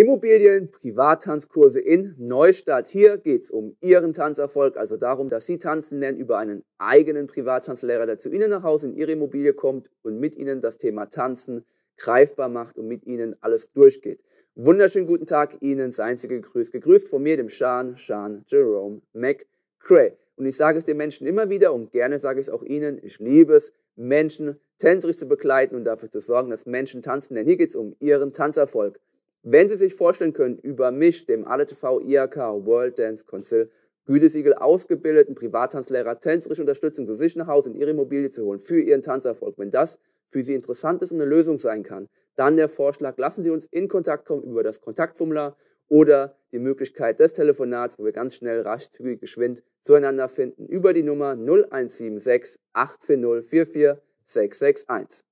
Immobilien, Privattanzkurse in Neustadt. Hier geht es um Ihren Tanzerfolg, also darum, dass Sie tanzen lernen über einen eigenen Privattanzlehrer, der zu Ihnen nach Hause in Ihre Immobilie kommt und mit Ihnen das Thema Tanzen greifbar macht und mit Ihnen alles durchgeht. Wunderschönen guten Tag Ihnen, seien Sie gegrüßt. Gegrüßt von mir, dem Sean, Sean Jerome McCray. Und ich sage es den Menschen immer wieder und gerne sage ich es auch Ihnen, ich liebe es, Menschen tänzerisch zu begleiten und dafür zu sorgen, dass Menschen tanzen, denn hier geht es um ihren Tanzerfolg. Wenn Sie sich vorstellen können, über mich, dem ADTV e IAK, World Dance Council, Gütesiegel ausgebildeten Privattanzlehrer tänzerische Unterstützung zu sich nach Hause und ihre Immobilie zu holen für ihren Tanzerfolg. Wenn das für Sie interessant ist und eine Lösung sein kann, dann der Vorschlag, lassen Sie uns in Kontakt kommen über das Kontaktformular oder die Möglichkeit des Telefonats, wo wir ganz schnell, rasch, zügig, geschwind zueinander finden über die Nummer 0176 840 44661.